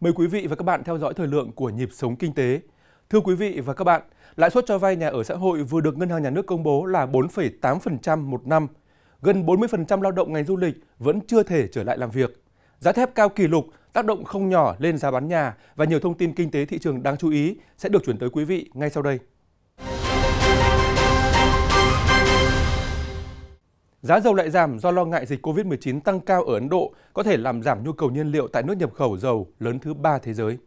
Mời quý vị và các bạn theo dõi thời lượng của nhịp sống kinh tế. Thưa quý vị và các bạn, lãi suất cho vay nhà ở xã hội vừa được Ngân hàng Nhà nước công bố là 4,8% một năm. Gần 40% lao động ngành du lịch vẫn chưa thể trở lại làm việc. Giá thép cao kỷ lục tác động không nhỏ lên giá bán nhà và nhiều thông tin kinh tế thị trường đáng chú ý sẽ được chuyển tới quý vị ngay sau đây. Giá dầu lại giảm do lo ngại dịch COVID-19 tăng cao ở Ấn Độ có thể làm giảm nhu cầu nhiên liệu tại nước nhập khẩu dầu lớn thứ ba thế giới.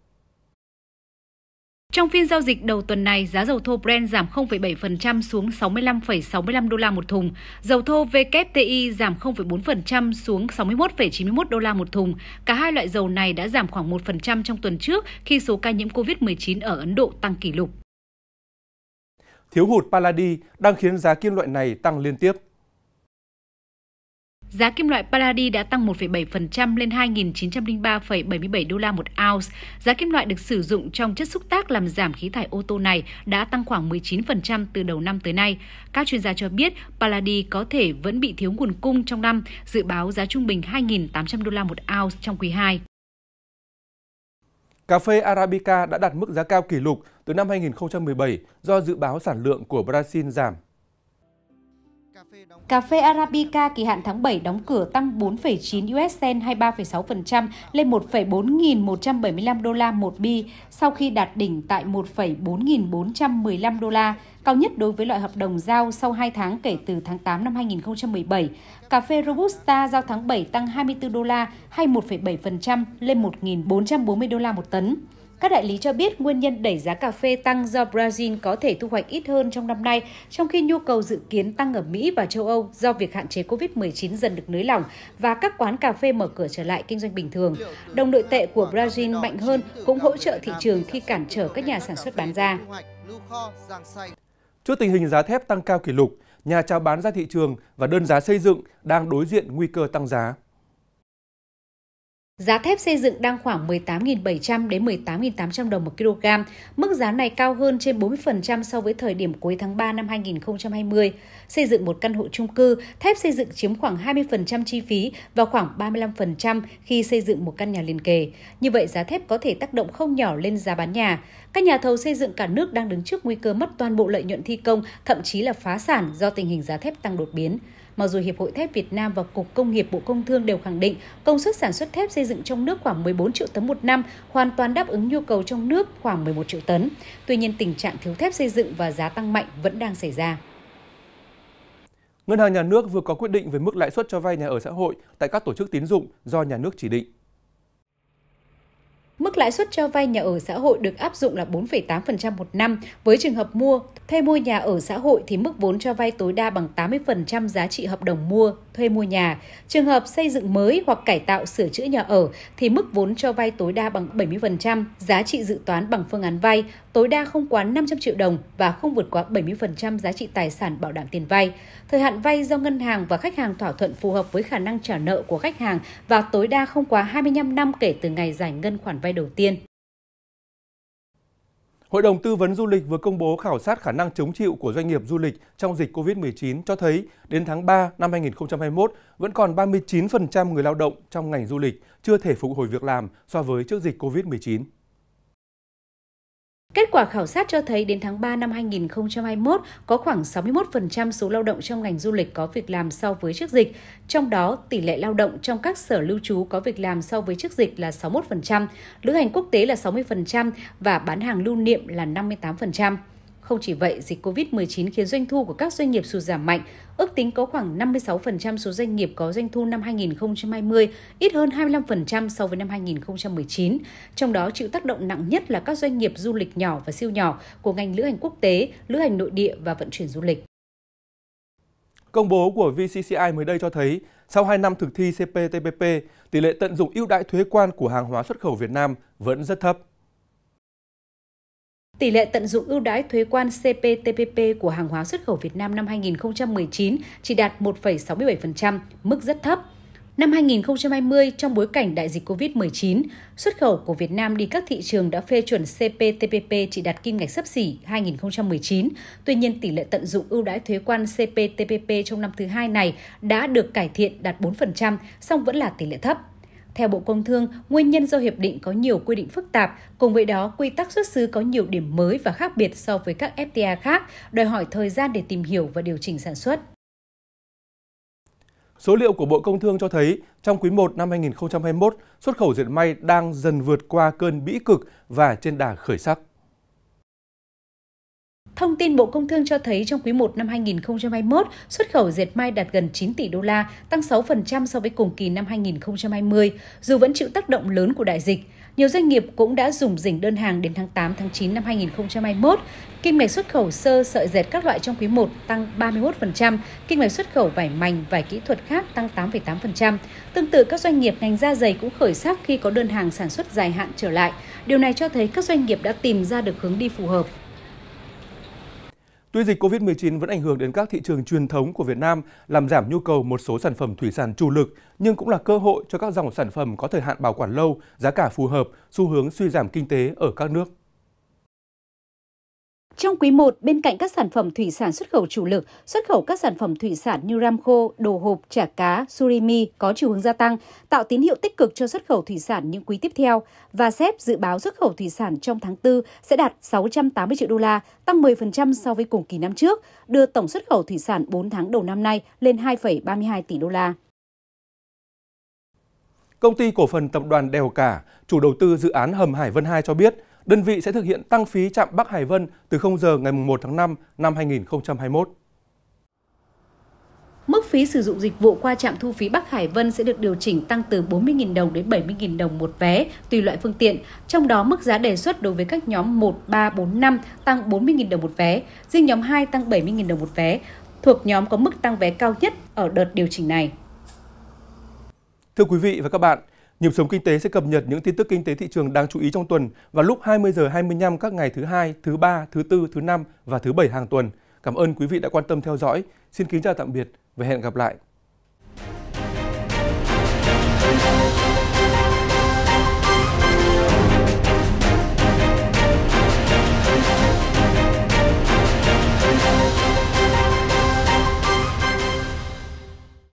Trong phiên giao dịch đầu tuần này, giá dầu thô Brent giảm 0,7% xuống 65,65 đô la một thùng, dầu thô WTI giảm 0,4% xuống 61,91 đô la một thùng. Cả hai loại dầu này đã giảm khoảng 1% trong tuần trước khi số ca nhiễm COVID-19 ở Ấn Độ tăng kỷ lục. Thiếu hụt palladi đang khiến giá kim loại này tăng liên tiếp. Giá kim loại Palladi đã tăng 1,7% lên 2.903,77 đô la một ounce. Giá kim loại được sử dụng trong chất xúc tác làm giảm khí thải ô tô này đã tăng khoảng 19% từ đầu năm tới nay. Các chuyên gia cho biết Palladi có thể vẫn bị thiếu nguồn cung trong năm, dự báo giá trung bình 2.800 đô la một ounce trong quý 2. Cà phê Arabica đã đạt mức giá cao kỷ lục từ năm 2017 do dự báo sản lượng của Brazil giảm Cà phê Arabica kỳ hạn tháng 7 đóng cửa tăng 4,9 US cent hay 3,6% lên 1,4175 đô la một bi sau khi đạt đỉnh tại 1,4415 đô la, cao nhất đối với loại hợp đồng giao sau 2 tháng kể từ tháng 8 năm 2017. Cà phê Robusta giao tháng 7 tăng 24 đô la hay 1,7% lên 1.440 đô la một tấn. Các đại lý cho biết nguyên nhân đẩy giá cà phê tăng do Brazil có thể thu hoạch ít hơn trong năm nay, trong khi nhu cầu dự kiến tăng ở Mỹ và châu Âu do việc hạn chế COVID-19 dần được nới lỏng và các quán cà phê mở cửa trở lại kinh doanh bình thường. Đồng nội tệ của Brazil mạnh hơn cũng hỗ trợ thị trường khi cản trở các nhà sản xuất bán ra. Trước tình hình giá thép tăng cao kỷ lục, nhà chào bán ra thị trường và đơn giá xây dựng đang đối diện nguy cơ tăng giá. Giá thép xây dựng đang khoảng 18.700 đến 18.800 đồng một kg. Mức giá này cao hơn trên 40% so với thời điểm cuối tháng 3 năm 2020. Xây dựng một căn hộ chung cư, thép xây dựng chiếm khoảng 20% chi phí và khoảng 35% khi xây dựng một căn nhà liền kề. Như vậy giá thép có thể tác động không nhỏ lên giá bán nhà. Các nhà thầu xây dựng cả nước đang đứng trước nguy cơ mất toàn bộ lợi nhuận thi công, thậm chí là phá sản do tình hình giá thép tăng đột biến. Mặc dù Hiệp hội Thép Việt Nam và Cục Công nghiệp Bộ Công Thương đều khẳng định công suất sản xuất thép xây dựng trong nước khoảng 14 triệu tấn một năm, hoàn toàn đáp ứng nhu cầu trong nước khoảng 11 triệu tấn. Tuy nhiên, tình trạng thiếu thép xây dựng và giá tăng mạnh vẫn đang xảy ra. Ngân hàng Nhà nước vừa có quyết định về mức lãi suất cho vay nhà ở xã hội tại các tổ chức tín dụng do nhà nước chỉ định. Mức lãi suất cho vay nhà ở xã hội được áp dụng là 4,8% một năm. Với trường hợp mua, thuê mua nhà ở xã hội thì mức vốn cho vay tối đa bằng 80% giá trị hợp đồng mua, thuê mua nhà. Trường hợp xây dựng mới hoặc cải tạo sửa chữa nhà ở thì mức vốn cho vay tối đa bằng 70% giá trị dự toán bằng phương án vay, tối đa không quá 500 triệu đồng và không vượt quá 70% giá trị tài sản bảo đảm tiền vay. Thời hạn vay do ngân hàng và khách hàng thỏa thuận phù hợp với khả năng trả nợ của khách hàng và tối đa không quá 25 năm kể từ ngày giải ngân khoản vay bay đầu tiên. Hội đồng tư vấn du lịch vừa công bố khảo sát khả năng chống chịu của doanh nghiệp du lịch trong dịch COVID-19 cho thấy đến tháng 3 năm 2021 vẫn còn 39% người lao động trong ngành du lịch chưa thể phục hồi việc làm so với trước dịch COVID-19. Kết quả khảo sát cho thấy đến tháng 3 năm 2021 có khoảng 61% số lao động trong ngành du lịch có việc làm so với trước dịch, trong đó tỷ lệ lao động trong các sở lưu trú có việc làm so với trước dịch là 61%, lữ hành quốc tế là 60% và bán hàng lưu niệm là 58%. Không chỉ vậy, dịch COVID-19 khiến doanh thu của các doanh nghiệp sụt giảm mạnh. Ước tính có khoảng 56% số doanh nghiệp có doanh thu năm 2020 ít hơn 25% so với năm 2019. Trong đó chịu tác động nặng nhất là các doanh nghiệp du lịch nhỏ và siêu nhỏ của ngành lữ hành quốc tế, lữ hành nội địa và vận chuyển du lịch. Công bố của VCCI mới đây cho thấy, sau 2 năm thực thi CPTPP, tỷ lệ tận dụng ưu đãi thuế quan của hàng hóa xuất khẩu Việt Nam vẫn rất thấp tỷ lệ tận dụng ưu đãi thuế quan CPTPP của hàng hóa xuất khẩu Việt Nam năm 2019 chỉ đạt 1,67%, mức rất thấp. Năm 2020, trong bối cảnh đại dịch COVID-19, xuất khẩu của Việt Nam đi các thị trường đã phê chuẩn CPTPP chỉ đạt kim ngạch sấp xỉ 2019. Tuy nhiên, tỷ lệ tận dụng ưu đãi thuế quan CPTPP trong năm thứ hai này đã được cải thiện đạt 4%, song vẫn là tỷ lệ thấp. Theo Bộ Công Thương, nguyên nhân do hiệp định có nhiều quy định phức tạp, cùng với đó quy tắc xuất xứ có nhiều điểm mới và khác biệt so với các FTA khác, đòi hỏi thời gian để tìm hiểu và điều chỉnh sản xuất. Số liệu của Bộ Công Thương cho thấy, trong quý 1 năm 2021, xuất khẩu dệt may đang dần vượt qua cơn bĩ cực và trên đà khởi sắc. Thông tin Bộ Công Thương cho thấy trong quý 1 năm 2021, xuất khẩu dệt may đạt gần 9 tỷ đô la, tăng 6% so với cùng kỳ năm 2020, dù vẫn chịu tác động lớn của đại dịch. Nhiều doanh nghiệp cũng đã dùng dỉnh đơn hàng đến tháng 8 tháng 9 năm 2021. Kim ngạch xuất khẩu sơ sợi dệt các loại trong quý 1 tăng 31%, kim ngạch xuất khẩu vải mảnh, vải kỹ thuật khác tăng 8,8%. Tương tự các doanh nghiệp ngành da giày cũng khởi sắc khi có đơn hàng sản xuất dài hạn trở lại. Điều này cho thấy các doanh nghiệp đã tìm ra được hướng đi phù hợp. Tuy dịch COVID-19 vẫn ảnh hưởng đến các thị trường truyền thống của Việt Nam, làm giảm nhu cầu một số sản phẩm thủy sản chủ lực, nhưng cũng là cơ hội cho các dòng sản phẩm có thời hạn bảo quản lâu, giá cả phù hợp, xu hướng suy giảm kinh tế ở các nước. Trong quý 1, bên cạnh các sản phẩm thủy sản xuất khẩu chủ lực, xuất khẩu các sản phẩm thủy sản như ram khô, đồ hộp, chả cá, surimi có chiều hướng gia tăng, tạo tín hiệu tích cực cho xuất khẩu thủy sản những quý tiếp theo và xếp dự báo xuất khẩu thủy sản trong tháng 4 sẽ đạt 680 triệu đô la, tăng 10% so với cùng kỳ năm trước, đưa tổng xuất khẩu thủy sản 4 tháng đầu năm nay lên 2,32 tỷ đô la. Công ty cổ phần tập đoàn Đèo Cả, chủ đầu tư dự án Hầm Hải Vân 2 cho biết, đơn vị sẽ thực hiện tăng phí trạm Bắc Hải Vân từ 0 giờ ngày 1 tháng 5 năm 2021. Mức phí sử dụng dịch vụ qua trạm thu phí Bắc Hải Vân sẽ được điều chỉnh tăng từ 40.000 đồng đến 70.000 đồng một vé tùy loại phương tiện, trong đó mức giá đề xuất đối với các nhóm 1, 3, 4, 5 tăng 40.000 đồng một vé, riêng nhóm 2 tăng 70.000 đồng một vé, thuộc nhóm có mức tăng vé cao nhất ở đợt điều chỉnh này. Thưa quý vị và các bạn, Nhịp sống kinh tế sẽ cập nhật những tin tức kinh tế thị trường đáng chú ý trong tuần vào lúc 20 giờ 25 các ngày thứ hai, thứ ba, thứ tư, thứ năm và thứ bảy hàng tuần. Cảm ơn quý vị đã quan tâm theo dõi. Xin kính chào tạm biệt và hẹn gặp lại.